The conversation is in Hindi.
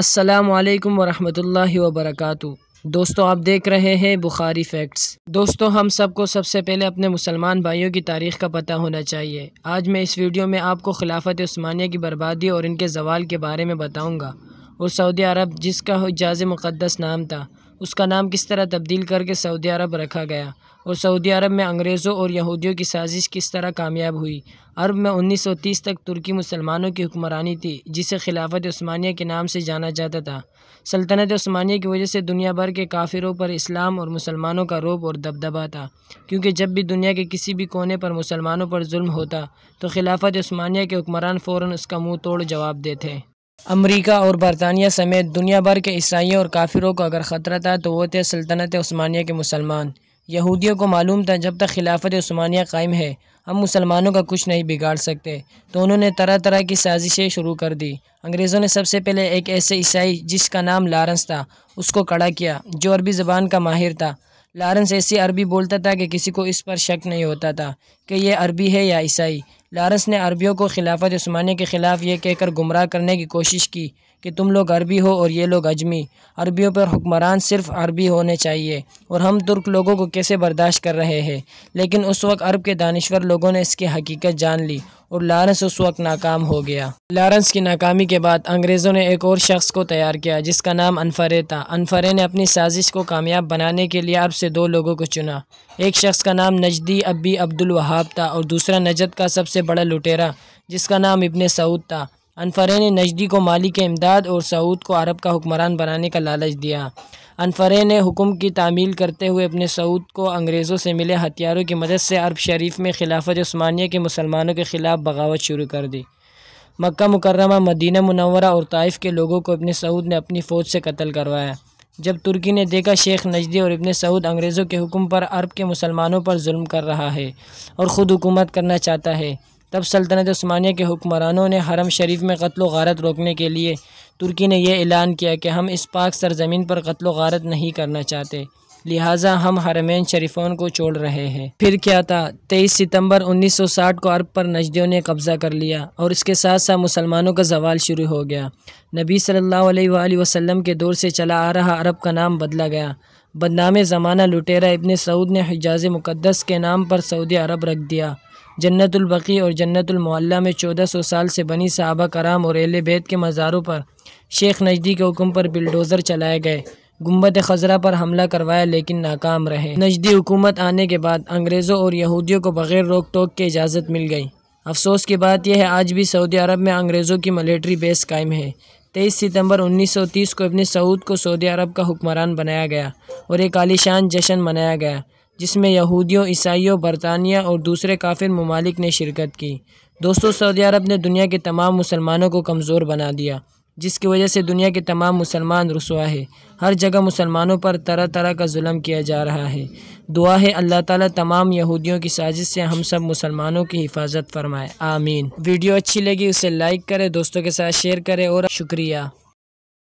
असलकम वरहमल वबरक दोस्तों आप देख रहे हैं बुखारी फैक्ट्स दोस्तों हम सबको सबसे पहले अपने मुसलमान भाइयों की तारीख़ का पता होना चाहिए आज मैं इस वीडियो में आपको खिलाफत उस्मानिया की बर्बादी और इनके जवाल के बारे में बताऊंगा और सऊदी अरब जिसका हिजाज मुक़दस नाम था उसका नाम किस तरह तब्दील करके सऊदी अरब रखा गया और सऊदी अरब में अंग्रेज़ों और यहूदियों की साजिश किस तरह कामयाब हुई अरब में 1930 तक तुर्की मुसलमानों की हुक्मरानी थी जिसे खिलाफत स्मानिया के नाम से जाना जाता था सल्तनत स्मानिया की वजह से दुनिया भर के काफिरों पर इस्लाम और मुसलमानों का रोब और दबदबा था क्योंकि जब भी दुनिया के किसी भी कोने पर मुसलमानों पर जुल्म होता तो खिलाफत स्मानिया के हुक्मरान फ़ौर उसका मुँह तोड़ जवाब देते अमेरिका और बरतानिया समेत दुनिया भर के ईसाइयों और काफिरों को अगर ख़तरा था तो वो थे सल्तनत स्मानिया के मुसलमान यहूदियों को मालूम था जब तक खिलाफत स्मानिया कायम है हम मुसलमानों का कुछ नहीं बिगाड़ सकते तो उन्होंने तरह तरह की साजिशें शुरू कर दी अंग्रेज़ों ने सबसे पहले एक ऐसे ईसाई जिसका नाम लारेंस था उसको कड़ा किया जो अरबी ज़बान का माहिर था लारेंस ऐसी अरबी बोलता था कि किसी को इस पर शक नहीं होता था कि यह अरबी है या ईसाई लारस ने अरबियों को खिलाफत स्मानिया के ख़िलाफ़ ये कहकर गुमराह करने की कोशिश की कि तुम लोग अरबी हो और ये लोग अजमी अरबियों पर हुक्मरान सिर्फ अरबी होने चाहिए और हम तुर्क लोगों को कैसे बर्दाश्त कर रहे हैं लेकिन उस वक्त अरब के दानश्वर लोगों ने इसकी हकीकत जान ली और लारेंस उस वक्त नाकाम हो गया लारेंस की नाकामी के बाद अंग्रेज़ों ने एक और शख्स को तैयार किया जिसका नाम अनफरे था अनफरे ने अपनी साजिश को कामयाब बनाने के लिए अरब से दो लोगों को चुना एक शख्स का नाम नजदी अबी अब्दुल वहाब था और दूसरा नजद का सबसे सबसे बड़ा लुटेरा जिसका नाम इब्ने सऊद था ने नजदी को माली के इमदाद और सऊद को अरब का हुक्मरान बनाने का लालच दिया अनफरे ने हुक्म की तामील करते हुए अपने सऊद को अंग्रेज़ों से मिले हथियारों की मदद से अरब शरीफ में खिलाफत स्मानिया के मुसलमानों के ख़िलाफ़ बगावत शुरू कर दी मक्का मुकर्रमा मदीना मुनवरा और ताइफ के लोगों को अपने सऊद ने अपनी फ़ौज से कत्ल करवाया जब तुर्की ने देखा शेख नजदी और इब्ने सऊद अंग्रेज़ों के हुक्म पर अरब के मुसलमानों पर जुल्म कर रहा है और ख़ुद हुकूमत करना चाहता है तब सल्तनत स्मानिया के हुक्मरानों ने हरम शरीफ में कत्ल गारत रोकने के लिए तुर्की ने यह ऐलान किया कि हम इस पाक सरजमीन पर कत्ल गारत नहीं करना चाहते लिहाजा हम हरमैन शरीफों को छोड़ रहे हैं फिर क्या था उन्नीस सितंबर 1960 को अरब पर नजदियों ने कब्ज़ा कर लिया और इसके साथ साथ मुसलमानों का जवाल शुरू हो गया नबी सल्लल्लाहु अलैहि वसल्लम के दौर से चला आ रहा अरब का नाम बदला गया बदनाम ज़माना लुटेरा इबन सऊद ने हिजाज मुक़दस के नाम पर सऊदी अरब रख दिया जन्नतबकी और जन्नतमल्ला में चौदह सौ साल से बनी सहाबा कराम और एल बैत के मज़ारों पर शेख नजदी के हुक्म पर बिलडोजर चलाए गए गुम्बद खजरा पर हमला करवाया लेकिन नाकाम रहे नजदी हुकूमत आने के बाद अंग्रेज़ों और यहूदियों को बग़ैर रोक टोक के इजाज़त मिल गई अफसोस की बात यह है आज भी सऊदी अरब में अंग्रेज़ों की मिलिट्री बेस कायम है तेईस सितंबर 1930 को इब्ने सऊद को सऊदी अरब का हुक्मरान बनाया गया और एक आलिशान जश्न मनाया गया जिसमें यहूदियों ईसाइयों बरतानिया और दूसरे काफिर ममालिक ने शिरकत की दोस्तों सऊदी अरब ने दुनिया के तमाम मुसलमानों को कमज़ोर बना दिया जिसकी वजह से दुनिया के तमाम मुसलमान रसुआ है हर जगह मुसलमानों पर तरह तरह का जुल्म किया जा रहा है दुआ है अल्लाह ताला तमाम यहूदियों की साजिश से हम सब मुसलमानों की हिफाजत फरमाए आमीन वीडियो अच्छी लगी उसे लाइक करें दोस्तों के साथ शेयर करें और शुक्रिया